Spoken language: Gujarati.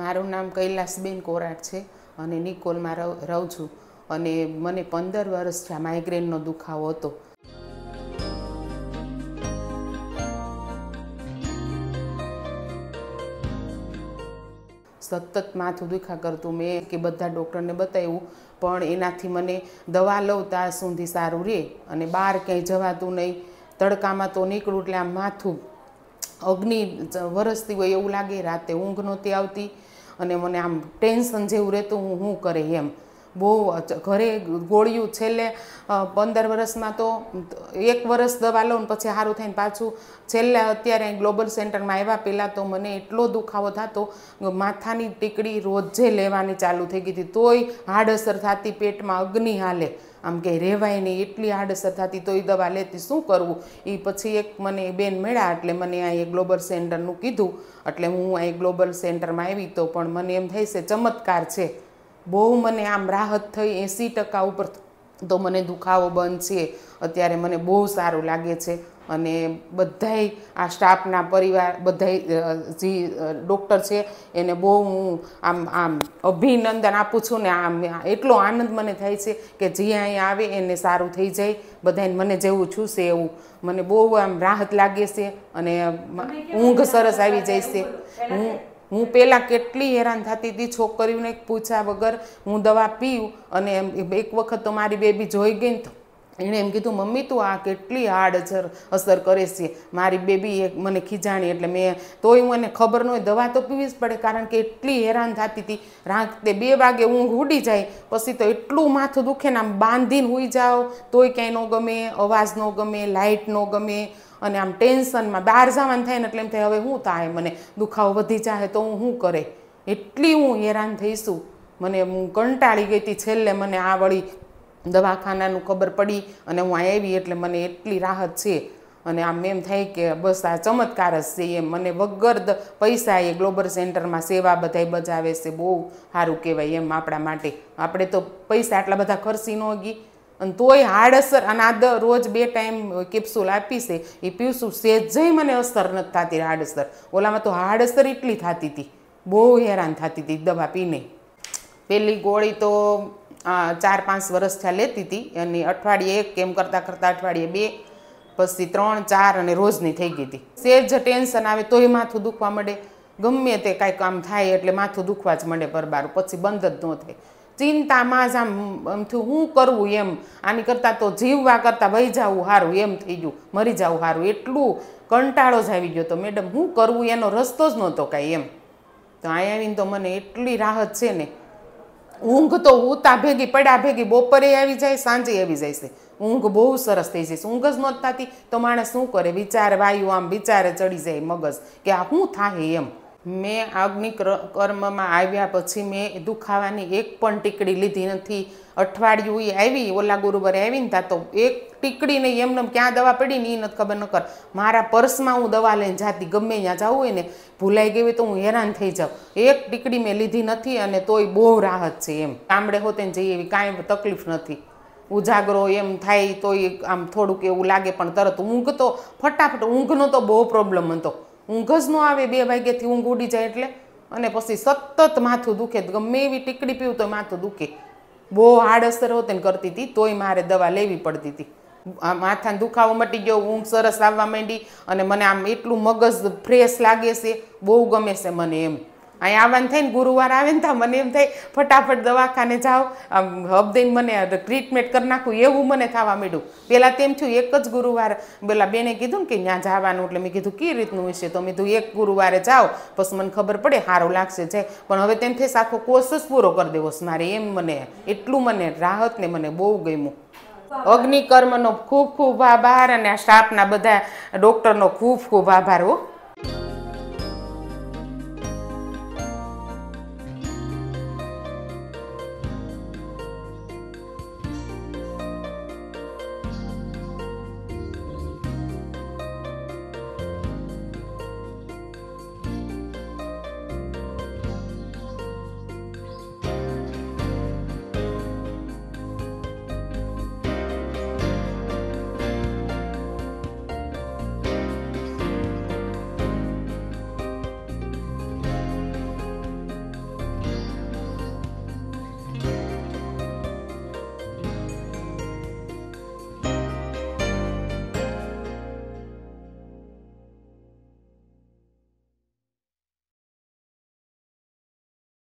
મારું નામ કૈલાસબેન કોરાટ છે અને નિકોલમાં રહું છું અને મને પંદર વર્ષ થયા માઇગ્રેનનો દુખાવો હતો સતત માથું દુખા કરતું મેં કે બધા ડૉક્ટરને બતાવ્યું પણ એનાથી મને દવા લઉં ત્યાં સુધી સારું રહે અને બહાર ક્યાંય જવાતું નહીં તડકામાં તો નીકળું એટલે આમ માથું અગ્નિ વરસતી હોય એવું લાગે રાતે ઊંઘ નહોતી આવતી અને મને આમ ટેન્શન જેવું રહેતું હું શું કરે એમ બહુ ઘરે ગોળિયું છેલ્લે પંદર વરસમાં તો એક વર્ષ દવા લઉં પછી સારું થઈને પાછું છેલ્લે અત્યારે ગ્લોબલ સેન્ટરમાં આવ્યા પહેલાં તો મને એટલો દુખાવો થતો માથાની ટીકડી રોજે લેવાની ચાલુ થઈ ગઈ હતી તોય હાડઅસર થતી પેટમાં અગ્નિ હાલે આમ કે રહેવાય નહીં એટલી આડઅસર થતી તોય દવા લેતી શું કરવું એ પછી એક મને બેન મળ્યા એટલે મને આ એ ગ્લોબલ સેન્ટરનું કીધું એટલે હું આ ગ્લોબલ સેન્ટરમાં આવી તો પણ મને એમ થઈ છે ચમત્કાર છે બહુ મને આમ રાહત થઈ એંસી ટકા ઉપર તો મને દુખાવો બંધ છે અત્યારે મને બહુ સારું લાગે છે અને બધાય આ સ્ટાફના પરિવાર બધાય જે ડૉક્ટર છે એને બહુ હું આમ આમ અભિનંદન આપું છું ને આમ એટલો આનંદ મને થાય છે કે જે અહીંયા આવે એને સારું થઈ જાય બધાને મને જેવું છું છે એવું મને બહુ આમ રાહત લાગે છે અને ઊંઘ સરસ આવી જાય છે હું હું પહેલાં કેટલી હેરાન થતી હતી છોકરીઓને પૂછ્યા વગર હું દવા પીઉં અને એક વખત તો મારી બેબી જોઈ ગઈ તો એણે એમ કીધું મમ્મી તું આ કેટલી હાર્ડ અસર અસર કરે છે મારી બેબી એક મને ખીજાણી એટલે મેં તોય હું એને ખબર ન હોય દવા તો પીવી જ પડે કારણ કે એટલી હેરાન થતી હતી રાતે બે વાગે ઊંઘ ઉડી જાય પછી તો એટલું માથું દુખે ને આમ બાંધીને હોઈ જાઓ તોય ક્યાંય ન ગમે અવાજ ન ગમે લાઇટ ન ગમે અને આમ ટેન્શનમાં બહાર જવાનું થાય ને એટલે એમ થાય હવે શું થાય મને દુખાવો વધી જાય તો હું શું કરે એટલી હું હેરાન થઈશું મને હું કંટાળી ગઈ હતી છેલ્લે મને આ વળી દવાખાનાનું ખબર પડી અને હું આવી એટલે મને એટલી રાહત છે અને આમ એમ થાય કે બસ આ ચમત્કાર જ છે એમ મને વગર દ પૈસા એ ગ્લોબલ સેન્ટરમાં સેવા બધાય બજાવે છે બહુ સારું કહેવાય એમ આપણા માટે આપણે તો પૈસા આટલા બધા ખર્ચી નો ગી અને તોય હાડ અસર અને આ રોજ બે ટાઈમ કેપ્સ્યુલ આપીશે છે એ પીવશું સેજય મને અસર નથી થતી હાડ અસર ઓલામાં તો હાડ અસર એટલી થતી હતી બહુ હેરાન થતી હતી દવા પીને પહેલી ગોળી તો ચાર પાંચ વર્ષ થયા લેતી હતી અને અઠવાડિયે એક એમ કરતાં કરતાં અઠવાડિયે બે પછી ત્રણ ચાર અને રોજની થઈ ગઈ હતી સેજ ટેન્શન આવે તોય માથું દુખવા માંડે ગમે તે કાંઈ કામ થાય એટલે માથું દુખવા જ માંડે પરબારું પછી બંધ જ ન થાય ચિંતામાં જ આમ આમ થયું હું કરવું એમ આની કરતાં તો જીવવા કરતાં વહી જવું સારું એમ થઈ ગયું મરી જવું સારું એટલું કંટાળો જ આવી ગયો તો મેડમ શું કરવું એનો રસ્તો જ નહોતો કાંઈ એમ તો અહીંયા આવીને તો મને એટલી રાહત છે ને ઊંઘ તો ઉતા ભેગી પડ્યા ભેગી બપોરે આવી જાય સાંજે આવી જાય છે ઊંઘ બહુ સરસ થઈ જશે ઊંઘ જ નહોતી થતી તો માણસ શું કરે વિચાર વાયુ આમ વિચારે ચડી જાય મગજ કે આ શું થાય એમ મેં અગ્નિ કર્મમાં આવ્યા પછી મેં દુખાવાની એક પણ ટીકડી લીધી નથી અઠવાડિયું એ આવી ઓલા ગુરુવારે આવીને તા તો એક ટીકડી નહીં એમને ક્યાં દવા પડી ને એ નથી ખબર ન કર મારા પર્સમાં હું દવા લઈને જાતી ગમે ત્યાં જવું હોય ને ભૂલાઈ ગઈ તો હું હેરાન થઈ જાઉં એક ટીકડી મેં લીધી નથી અને તોય બહુ રાહત છે એમ કામડે હોતે જઈએ એવી કાંઈ તકલીફ નથી ઉજાગરો એમ થાય તોય આમ થોડુંક એવું લાગે પણ તરત ઊંઘ તો ફટાફટ ઊંઘનો તો બહુ પ્રોબ્લેમ હતો ઊંઘ જ ન આવે બે વાગ્યાથી ઊંઘ ઉડી જાય એટલે અને પછી સતત માથું દુખે ગમે એવી ટીકડી પીવું તો માથું દુખે બહુ હાડ અસર હોતે ને કરતી હતી તોય મારે દવા લેવી પડતી હતી આ માથાનો દુખાવો મટી ગયો ઊંઘ સરસ આવવા માંડી અને મને આમ એટલું મગજ ફ્રેશ લાગે છે બહુ ગમે છે મને એમ અહીંયા આવવાનું થઈને ગુરુવાર આવે ને તો મને એમ થાય ફટાફટ દવાખાને જાઓ આમ હબ દઈને મને ટ્રીટમેન્ટ કરી નાખું એવું મને થવા માંડ્યું પહેલાં તેમ થયું એક જ ગુરુવાર પેલા બેને કીધું ને કે ત્યાં જવાનું એટલે મેં કીધું કઈ રીતનું હશે તો મેં કીધું એક ગુરુવારે જાઓ પછી મને ખબર પડે સારું લાગશે જાય પણ હવે તેમ થઈશ આખો કોર્સ જ પૂરો કરી દેવો મારે એમ મને એટલું મને રાહત ને મને બહુ ગમ્યું અગ્નિકર્મનો ખૂબ ખૂબ આભાર અને આ સ્ટાફના બધા ડૉક્ટરનો ખૂબ ખૂબ આભાર હો